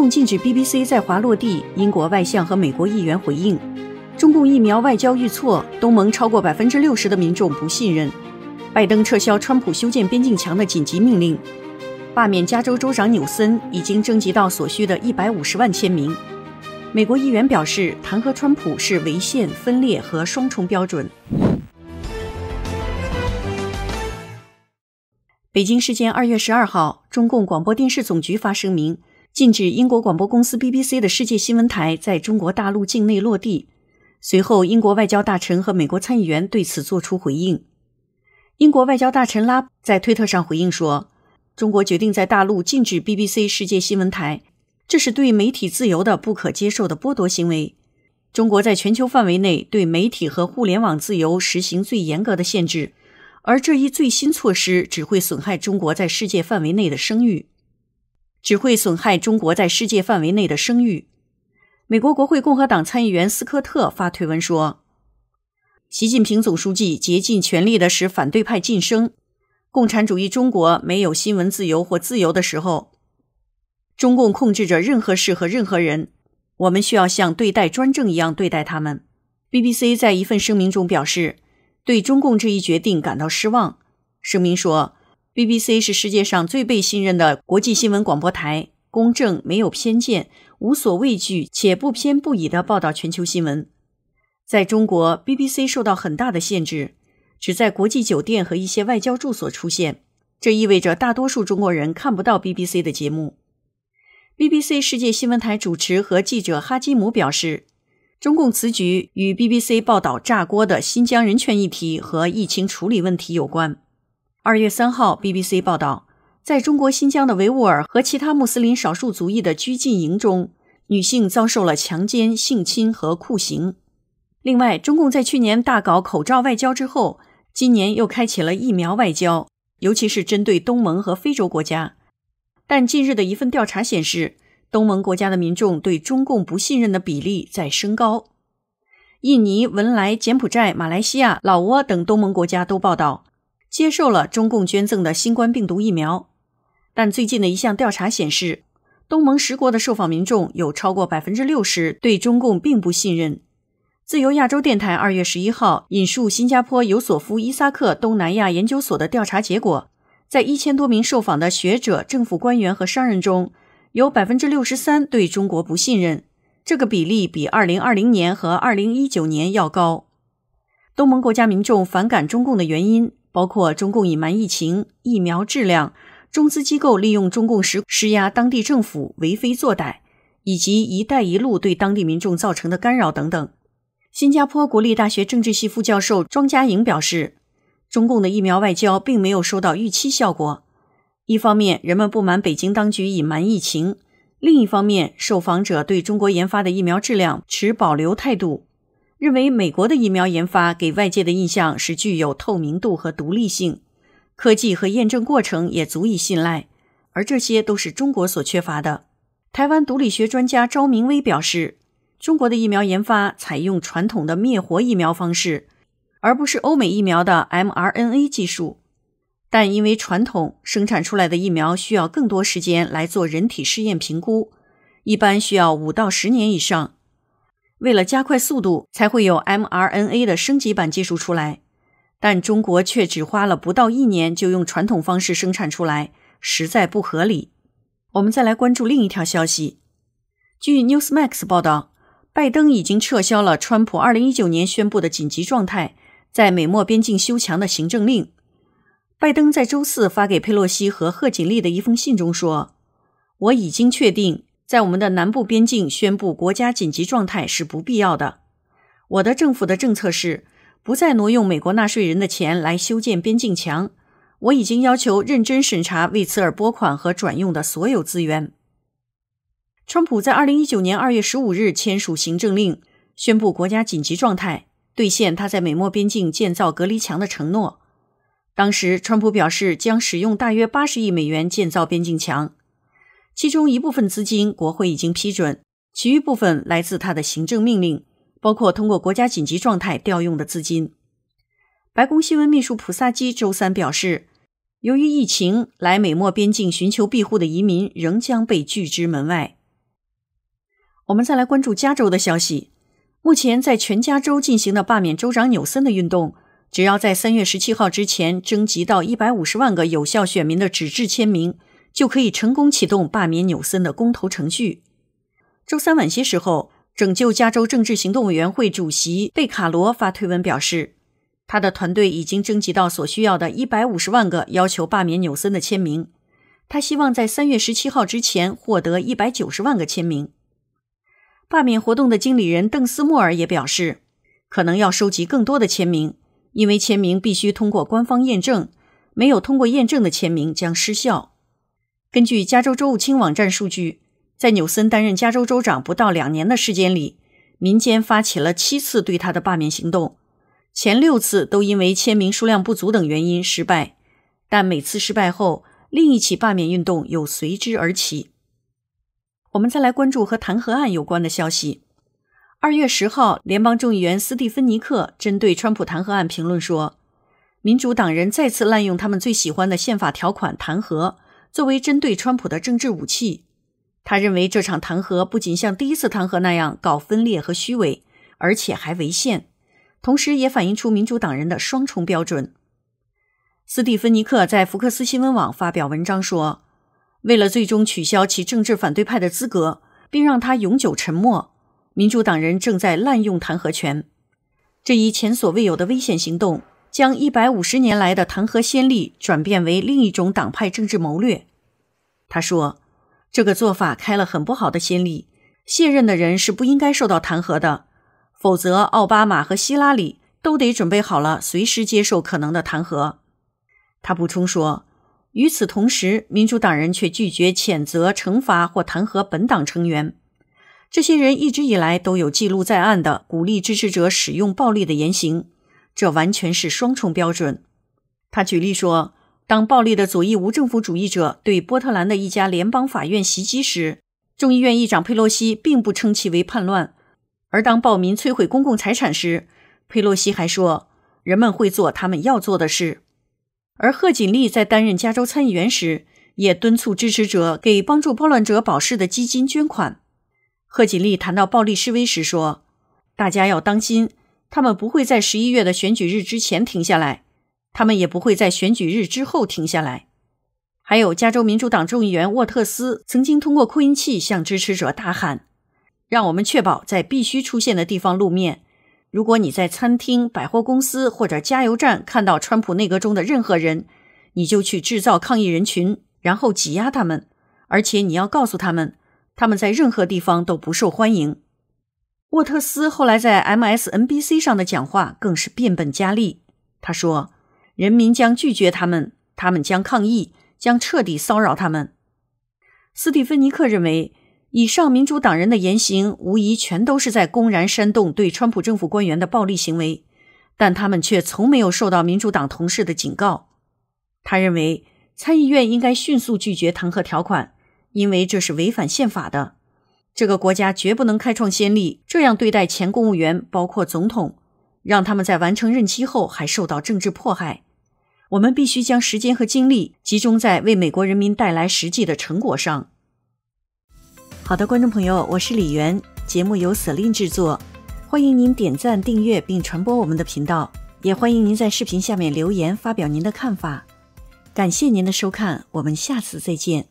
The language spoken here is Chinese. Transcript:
共禁止 BBC 在华落地。英国外相和美国议员回应：中共疫苗外交遇挫，东盟超过百分之六十的民众不信任。拜登撤销川普修建边境墙的紧急命令，罢免加州州长纽森已经征集到所需的一百五十万签名。美国议员表示，弹劾川普是违宪、分裂和双重标准。北京时间二月十二号，中共广播电视总局发声明。禁止英国广播公司 BBC 的世界新闻台在中国大陆境内落地。随后，英国外交大臣和美国参议员对此作出回应。英国外交大臣拉在推特上回应说：“中国决定在大陆禁止 BBC 世界新闻台，这是对媒体自由的不可接受的剥夺行为。中国在全球范围内对媒体和互联网自由实行最严格的限制，而这一最新措施只会损害中国在世界范围内的声誉。”只会损害中国在世界范围内的声誉。美国国会共和党参议员斯科特发推文说：“习近平总书记竭尽全力地使反对派晋升。共产主义中国没有新闻自由或自由的时候，中共控制着任何事和任何人。我们需要像对待专政一样对待他们。”BBC 在一份声明中表示，对中共这一决定感到失望。声明说。BBC 是世界上最被信任的国际新闻广播台，公正、没有偏见、无所畏惧且不偏不倚地报道全球新闻。在中国，BBC 受到很大的限制，只在国际酒店和一些外交住所出现，这意味着大多数中国人看不到 BBC 的节目。BBC 世界新闻台主持和记者哈基姆表示，中共此举与 BBC 报道炸锅的新疆人权议题和疫情处理问题有关。二月三号，BBC 报道，在中国新疆的维吾尔和其他穆斯林少数族裔的拘禁营中，女性遭受了强奸、性侵和酷刑。另外，中共在去年大搞口罩外交之后，今年又开启了疫苗外交，尤其是针对东盟和非洲国家。但近日的一份调查显示，东盟国家的民众对中共不信任的比例在升高。印尼、文莱、柬埔寨、马来西亚、老挝等东盟国家都报道。接受了中共捐赠的新冠病毒疫苗，但最近的一项调查显示，东盟十国的受访民众有超过百分之六十对中共并不信任。自由亚洲电台二月十一号引述新加坡尤索夫·伊萨克东南亚研究所的调查结果，在一千多名受访的学者、政府官员和商人中，有百分之六十三对中国不信任，这个比例比二零二零年和二零一九年要高。东盟国家民众反感中共的原因。包括中共隐瞒疫情、疫苗质量，中资机构利用中共施施压当地政府为非作歹，以及“一带一路”对当地民众造成的干扰等等。新加坡国立大学政治系副教授庄家莹表示，中共的疫苗外交并没有收到预期效果。一方面，人们不满北京当局隐瞒疫情；另一方面，受访者对中国研发的疫苗质量持保留态度。认为美国的疫苗研发给外界的印象是具有透明度和独立性，科技和验证过程也足以信赖，而这些都是中国所缺乏的。台湾毒理学专家张明威表示，中国的疫苗研发采用传统的灭活疫苗方式，而不是欧美疫苗的 mRNA 技术，但因为传统生产出来的疫苗需要更多时间来做人体试验评估，一般需要五到十年以上。为了加快速度，才会有 mRNA 的升级版技术出来，但中国却只花了不到一年就用传统方式生产出来，实在不合理。我们再来关注另一条消息。据 Newsmax 报道，拜登已经撤销了川普2019年宣布的紧急状态，在美墨边境修墙的行政令。拜登在周四发给佩洛西和贺锦丽的一封信中说：“我已经确定。”在我们的南部边境宣布国家紧急状态是不必要的。我的政府的政策是不再挪用美国纳税人的钱来修建边境墙。我已经要求认真审查为此而拨款和转用的所有资源。川普在二零一九年二月十五日签署行政令，宣布国家紧急状态，兑现他在美墨边境建造隔离墙的承诺。当时，川普表示将使用大约八十亿美元建造边境墙。其中一部分资金，国会已经批准；其余部分来自他的行政命令，包括通过国家紧急状态调用的资金。白宫新闻秘书普萨基周三表示，由于疫情，来美墨边境寻求庇护的移民仍将被拒之门外。我们再来关注加州的消息。目前在全加州进行的罢免州长纽森的运动，只要在三月十七号之前征集到一百五十万个有效选民的纸质签名。就可以成功启动罢免纽森的公投程序。周三晚些时候，拯救加州政治行动委员会主席贝卡罗发推文表示，他的团队已经征集到所需要的一百五十万个要求罢免纽森的签名。他希望在三月十七号之前获得一百九十万个签名。罢免活动的经理人邓斯莫尔也表示，可能要收集更多的签名，因为签名必须通过官方验证，没有通过验证的签名将失效。根据加州州务卿网站数据，在纽森担任加州州长不到两年的时间里，民间发起了七次对他的罢免行动，前六次都因为签名数量不足等原因失败，但每次失败后，另一起罢免运动又随之而起。我们再来关注和弹劾案有关的消息。二月十号，联邦众议员斯蒂芬尼克针对川普弹劾案评论说：“民主党人再次滥用他们最喜欢的宪法条款弹劾。”作为针对川普的政治武器，他认为这场弹劾不仅像第一次弹劾那样搞分裂和虚伪，而且还违宪，同时也反映出民主党人的双重标准。斯蒂芬尼克在福克斯新闻网发表文章说：“为了最终取消其政治反对派的资格，并让他永久沉默，民主党人正在滥用弹劾权，这一前所未有的危险行动。”将一百五十年来的弹劾先例转变为另一种党派政治谋略，他说：“这个做法开了很不好的先例。卸任的人是不应该受到弹劾的，否则奥巴马和希拉里都得准备好了，随时接受可能的弹劾。”他补充说：“与此同时，民主党人却拒绝谴责、惩罚或弹劾本党成员。这些人一直以来都有记录在案的鼓励支持者使用暴力的言行。”这完全是双重标准。他举例说，当暴力的左翼无政府主义者对波特兰的一家联邦法院袭击时，众议院议长佩洛西并不称其为叛乱；而当暴民摧毁公共财产时，佩洛西还说：“人们会做他们要做的事。”而贺锦丽在担任加州参议员时，也敦促支持者给帮助暴乱者保释的基金捐款。贺锦丽谈到暴力示威时说：“大家要当心。”他们不会在十一月的选举日之前停下来，他们也不会在选举日之后停下来。还有，加州民主党众议员沃特斯曾经通过扩音器向支持者大喊：“让我们确保在必须出现的地方露面。如果你在餐厅、百货公司或者加油站看到川普内阁中的任何人，你就去制造抗议人群，然后挤压他们。而且你要告诉他们，他们在任何地方都不受欢迎。”沃特斯后来在 MSNBC 上的讲话更是变本加厉。他说：“人民将拒绝他们，他们将抗议，将彻底骚扰他们。”斯蒂芬尼克认为，以上民主党人的言行无疑全都是在公然煽动对川普政府官员的暴力行为，但他们却从没有受到民主党同事的警告。他认为，参议院应该迅速拒绝弹劾条款，因为这是违反宪法的。这个国家绝不能开创先例，这样对待前公务员，包括总统，让他们在完成任期后还受到政治迫害。我们必须将时间和精力集中在为美国人民带来实际的成果上。好的，观众朋友，我是李媛，节目由舍令制作。欢迎您点赞、订阅并传播我们的频道，也欢迎您在视频下面留言发表您的看法。感谢您的收看，我们下次再见。